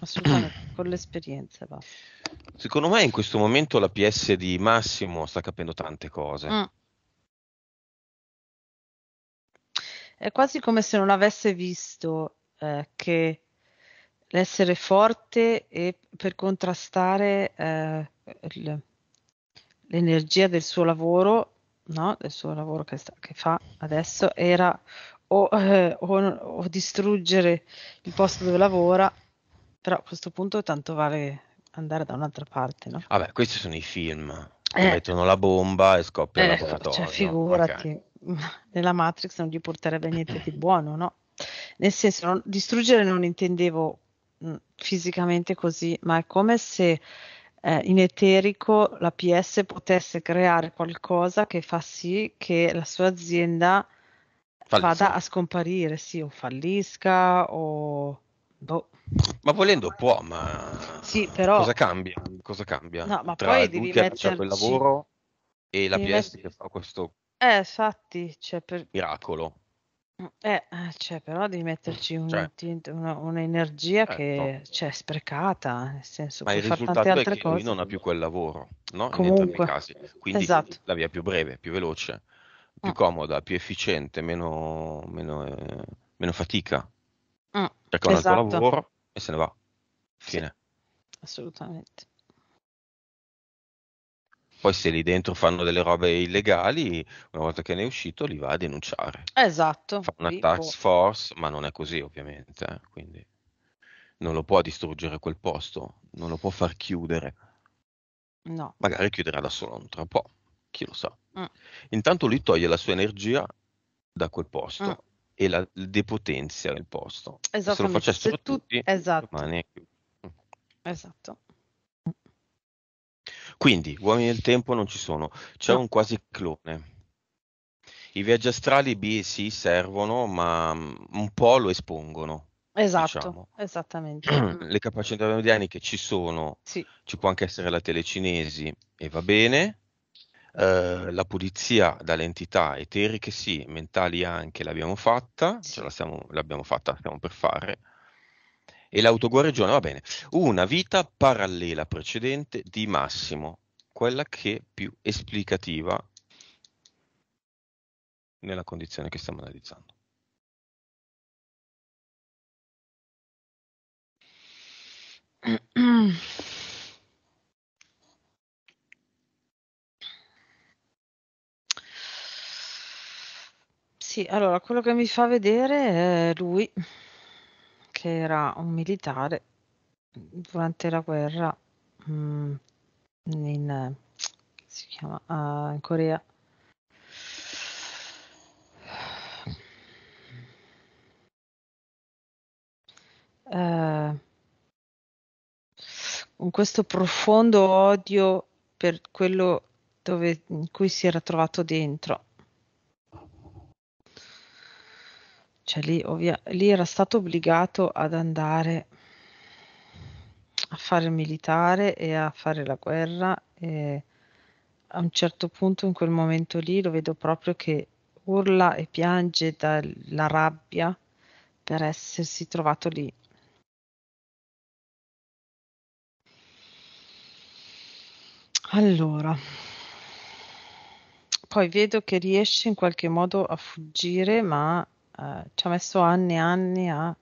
Assolutamente, con l'esperienza. Va. Secondo me in questo momento la PS di Massimo sta capendo tante cose. Mm È quasi come se non avesse visto eh, che l'essere forte e per contrastare eh, l'energia del suo lavoro, no? del suo lavoro che, sta, che fa adesso, era o, eh, o, o, distruggere il posto dove lavora, però a questo punto tanto vale andare da un'altra parte. No? Vabbè, questi sono i film. Eh. Mettono la bomba e scoppia eh, la Cioè, figurati. Okay. nella Matrix non gli porterebbe niente di buono, no? Nel senso, non, distruggere non intendevo mh, mm, fisicamente così, ma è come se eh, in eterico la PS potesse creare qualcosa che fa sì che la sua azienda Fallisca. vada a scomparire, sì, o fallisca o... Boh. Ma volendo può, ma sì, però... cosa cambia? Cosa cambia? No, ma Tra poi devi metterci... quel lavoro e la PS met... che fa questo eh, infatti, cioè per... Miracolo. Eh, eh, cioè, però devi metterci un, cioè, una, un'energia certo. che cioè, è sprecata, nel senso Ma il risultato è che cose. lui non ha più quel lavoro, no? Comunque, in casi. Quindi esatto. la via più breve, più veloce, più mm. comoda, più efficiente, meno, meno, eh, meno fatica. Mm. Perché esatto. ha il lavoro e se ne va. Fine. Sì. Assolutamente. Poi se lì dentro fanno delle robe illegali, una volta che ne è uscito li va a denunciare. Esatto. Fa una tax force, ma non è così ovviamente, eh, quindi non lo può distruggere quel posto, non lo può far chiudere. No. Magari chiuderà da solo tra un po', chi lo sa. Mm. Intanto lui toglie la sua energia da quel posto mm. e la depotenzia il posto. Esatto. Se lo facessero tu... tutti, esatto. Domani... Mm. esatto. Quindi, uomini del tempo non ci sono, c'è un quasi clone. I viaggi astrali B sì servono, ma mm, un po' lo espongono. Esatto, diciamo. esattamente. Le capacità medianiche ci sono, sì. ci può anche essere la telecinesi e va bene. Uh, la pulizia dalle entità eteriche sì, mentali anche l'abbiamo fatta, sì. ce la stiamo, l'abbiamo fatta, stiamo per fare e l'autoguarigione, va bene, una vita parallela precedente di Massimo, quella che è più esplicativa nella condizione che stiamo analizzando. Sì, allora quello che mi fa vedere è lui che era un militare durante la guerra mh, mm, in, si chiama, uh, in Corea. Uh, con questo profondo odio per quello dove, in cui si era trovato dentro cioè lì, ovvia, lì era stato obbligato ad andare a fare il militare e a fare la guerra e a un certo punto in quel momento lì lo vedo proprio che urla e piange dalla rabbia per essersi trovato lì. Allora, poi vedo che riesce in qualche modo a fuggire, ma eh, ci ha messo anni e anni a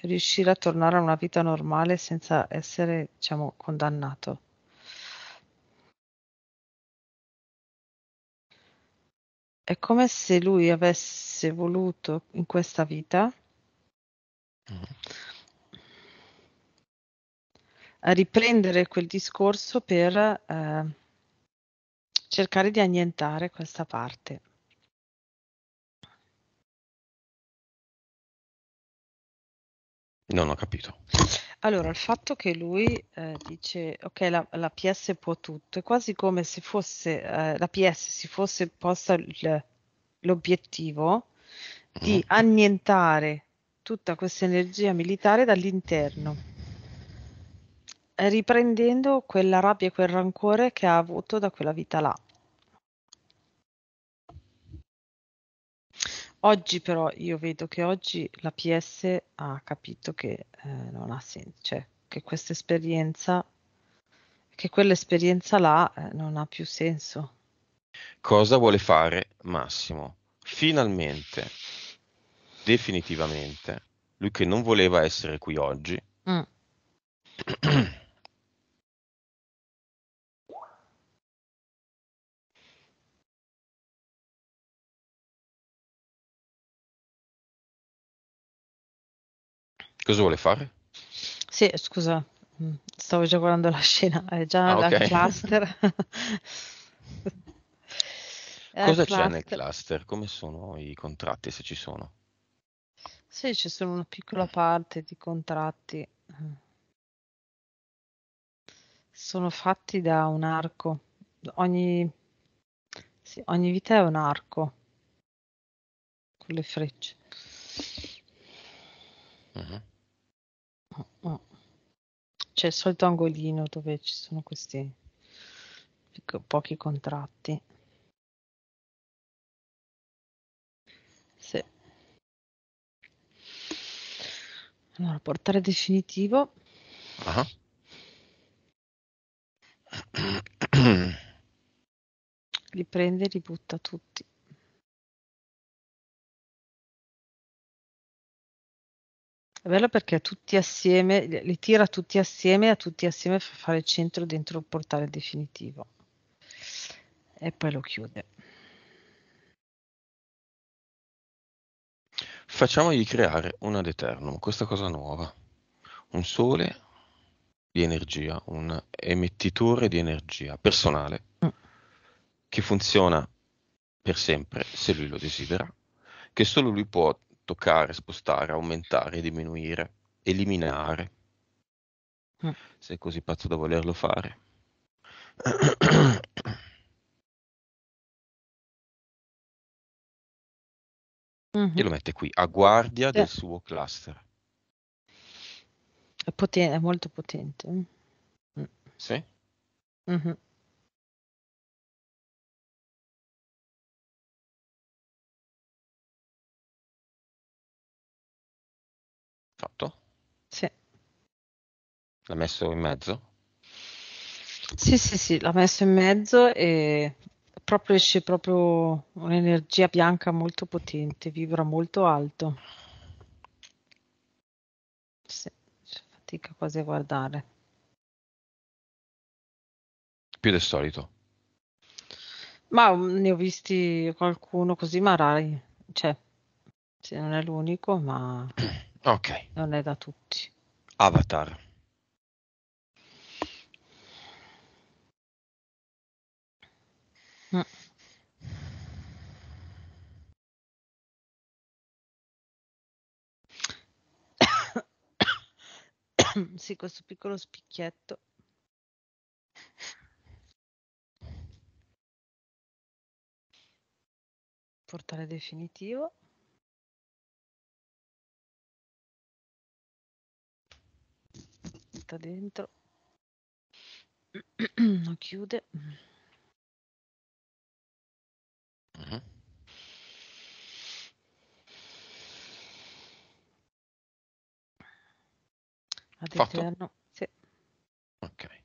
riuscire a tornare a una vita normale senza essere, diciamo, condannato. È come se lui avesse voluto in questa vita mm. riprendere quel discorso per eh, cercare di annientare questa parte. Non ho capito. Allora, il fatto che lui eh, dice, ok, la, la, PS può tutto, è quasi come se fosse, eh, la PS si fosse posta l- l'obiettivo di mm-hmm. annientare tutta questa energia militare dall'interno, riprendendo quella rabbia e quel rancore che ha avuto da quella vita là. Oggi però io vedo che oggi la PS ha capito che eh, non ha senso, cioè che questa esperienza, che quell'esperienza là eh, non ha più senso. Cosa vuole fare Massimo? Finalmente, definitivamente, lui che non voleva essere qui oggi, mm. Cosa vuole fare? Sì, scusa, mm, stavo già guardando la scena, è già ah, la okay. cluster. Cosa c'è nel cluster? Come sono i contratti, se ci sono? Sì, c'è solo una piccola parte di contratti. Sono fatti da un arco. Ogni, sì, ogni vita è un arco con le frecce. Uh-huh. Oh, oh. C'è il solito angolino dove ci sono questi ecco, pochi contratti. Sì. Allora, portare definitivo. Uh-huh. Li prende e li butta tutti. bello perché tutti assieme, li tira tutti assieme e a tutti assieme fa fare centro dentro il portale definitivo. E poi lo chiude. Facciamogli creare un ad eternum, questa cosa nuova. Un sole di energia, un emettitore di energia personale mm. che funziona per sempre se lui lo desidera, che solo lui può toccare, spostare, aumentare, diminuire, eliminare, mm. se è così pazzo da volerlo fare. Mm-hmm. E lo mette qui, a guardia eh. del suo cluster. È, potente, è molto potente. Mm. Sì? Mm-hmm. Fatto? Sì. L'ha messo in mezzo? Sì, sì, sì, l'ha messo in mezzo e proprio esce proprio un'energia bianca molto potente, vibra molto alto. Sì, fatica quasi a guardare. Più del solito. Ma mm, ne ho visti qualcuno così, ma rari, cioè, se non è l'unico, ma Ok. Non è da tutti. Avatar. Mm. sì, questo piccolo spicchietto. Portale definitivo. porta dentro, lo chiude. Uh-huh. Mm-hmm. All'interno, sì. Ok.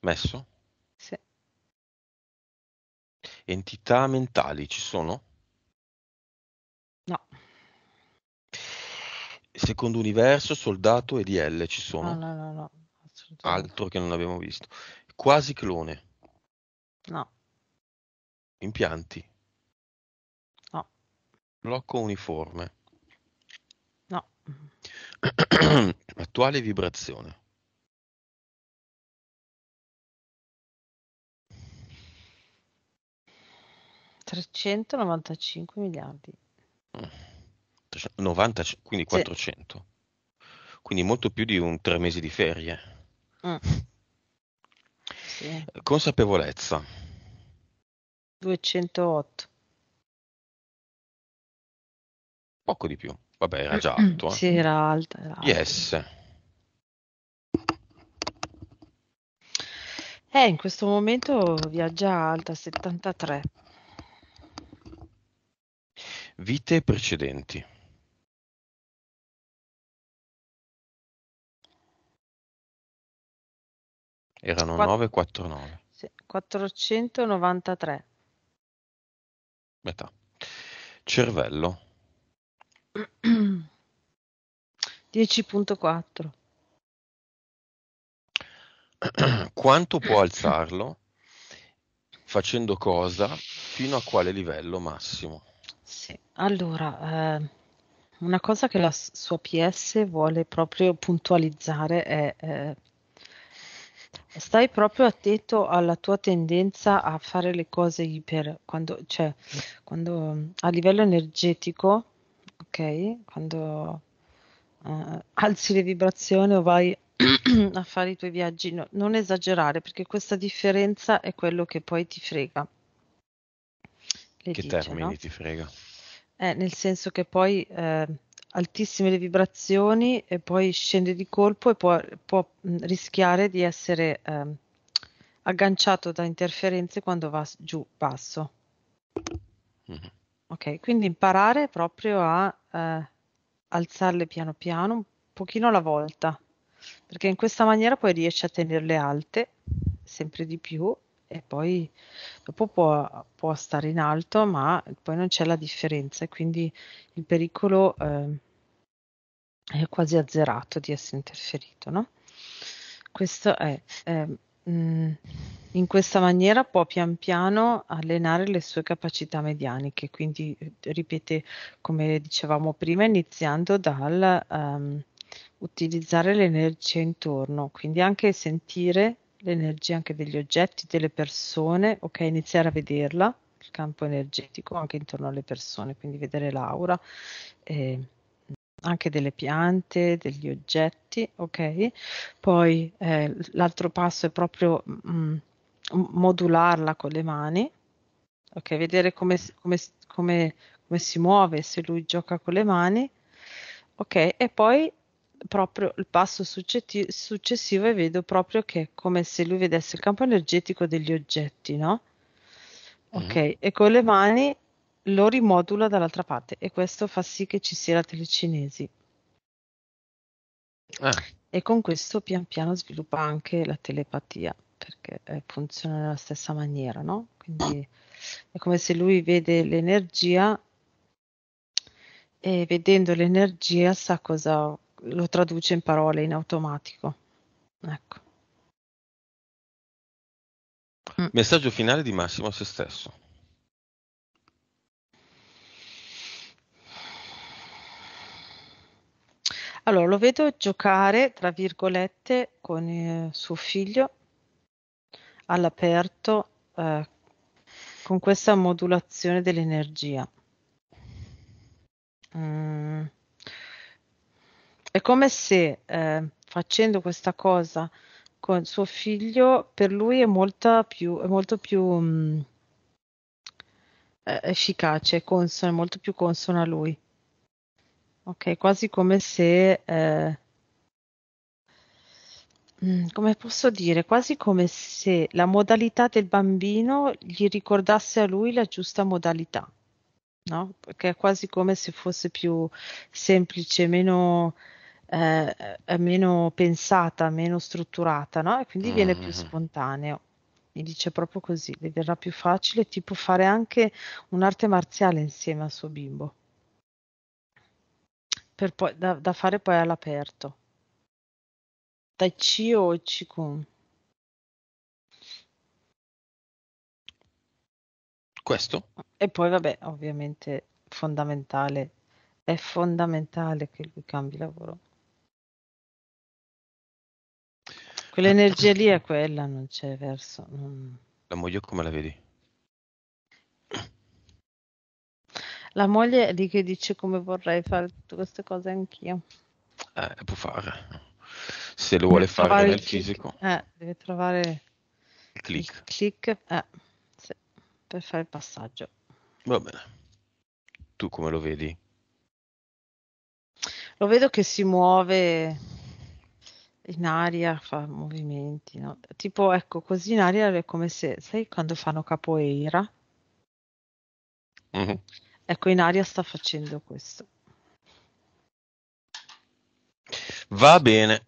Messo? Sì. Entità mentali ci sono? No. Secondo universo, Soldato e DL ci sono. No, no, no, no. Altro che non abbiamo visto. Quasi clone. No. Impianti. No. Blocco uniforme. No. Attuale vibrazione. Trecentonovantacinque miliardi. Mm. 90, quindi 400. Sì. Quindi molto più di un tre mesi di ferie. Mm. Sì. Consapevolezza. 208. Poco di più. Vabbè, era già alto. Eh. Sì, era alta. Era alta. Yes. Eh, in questo momento viaggia alta, 73. Vite precedenti. Erano 949. 493. Metà. Cervello. 10.4. Quanto può alzarlo? Facendo cosa? Fino a quale livello massimo? Sì, allora, eh, una cosa che la sua PS vuole proprio puntualizzare è... Eh, Stai proprio attento alla tua tendenza a fare le cose iper, quando, cioè, quando a livello energetico, ok? Quando eh, alzi le vibrazioni o vai a fare i tuoi viaggi, no, non esagerare perché questa differenza è quello che poi ti frega. Le che dice, termini no? ti frega? Eh, nel senso che poi eh, altissime le vibrazioni e poi scende di colpo e può, può mm, rischiare di essere eh, agganciato da interferenze quando va giù basso. Mm-hmm. Ok, quindi imparare proprio a eh, alzarle piano piano, un pochino alla volta, perché in questa maniera poi riesci a tenerle alte sempre di più e poi dopo può, può stare in alto, ma poi non c'è la differenza e quindi il pericolo... Eh, è quasi azzerato di essere interferito, no? Questo è, è mm, in questa maniera può pian piano allenare le sue capacità medianiche, quindi eh, ripete come dicevamo prima, iniziando dal um, utilizzare l'energia intorno, quindi anche sentire l'energia anche degli oggetti, delle persone, ok, iniziare a vederla, il campo energetico anche intorno alle persone, quindi vedere l'aura. Eh, anche delle piante, degli oggetti, ok? Poi eh, l'altro passo è proprio mh, mm, mm, modularla con le mani, ok? Vedere come, come, come, come, si muove, se lui gioca con le mani, ok? E poi proprio il passo successivo, successivo e vedo proprio che è come se lui vedesse il campo energetico degli oggetti, no? Mm-hmm. Ok, mm. e con le mani lo rimodula dall'altra parte e questo fa sì che ci sia la telecinesi. Ah. E con questo pian piano sviluppa anche la telepatia, perché eh, funziona nella stessa maniera, no? Quindi è come se lui vede l'energia e vedendo l'energia sa cosa lo traduce in parole in automatico. Ecco. Mm. Messaggio finale di Massimo a se stesso. Allora, lo vedo giocare, tra virgolette, con eh, suo figlio all'aperto eh, con questa modulazione dell'energia. Mm. È come se eh, facendo questa cosa con suo figlio, per lui è, più, è molto più mh, mm, eh, efficace, consono, è molto più consono a lui. Ok, quasi come se... eh, mm, Come posso dire? Quasi come se la modalità del bambino gli ricordasse a lui la giusta modalità, no? Perché è quasi come se fosse più semplice, meno, eh, eh, meno pensata, meno strutturata, no? E quindi viene più mm-hmm. spontaneo. Mi dice proprio così, le verrà più facile, tipo fare anche un'arte marziale insieme al suo bimbo per poi, da, da fare poi all'aperto. Tai Chi o Qigong? Questo? E poi vabbè, ovviamente fondamentale, è fondamentale che lui cambi lavoro. Quell'energia lì è quella, non c'è verso. Non... La moglie come la vedi? La moglie è lì che dice come vorrei fare tutte queste cose anch'io. Eh, può fare. Se lo vuole fare nel fisico. Eh, deve trovare il click. Il click eh, sì, per fare il passaggio. Va bene. Tu come lo vedi? Lo vedo che si muove in aria, fa movimenti, no? Tipo, ecco, così in aria è come se, sai quando fanno capoeira? Mm-hmm. Ecco, in aria sta facendo questo. Va bene.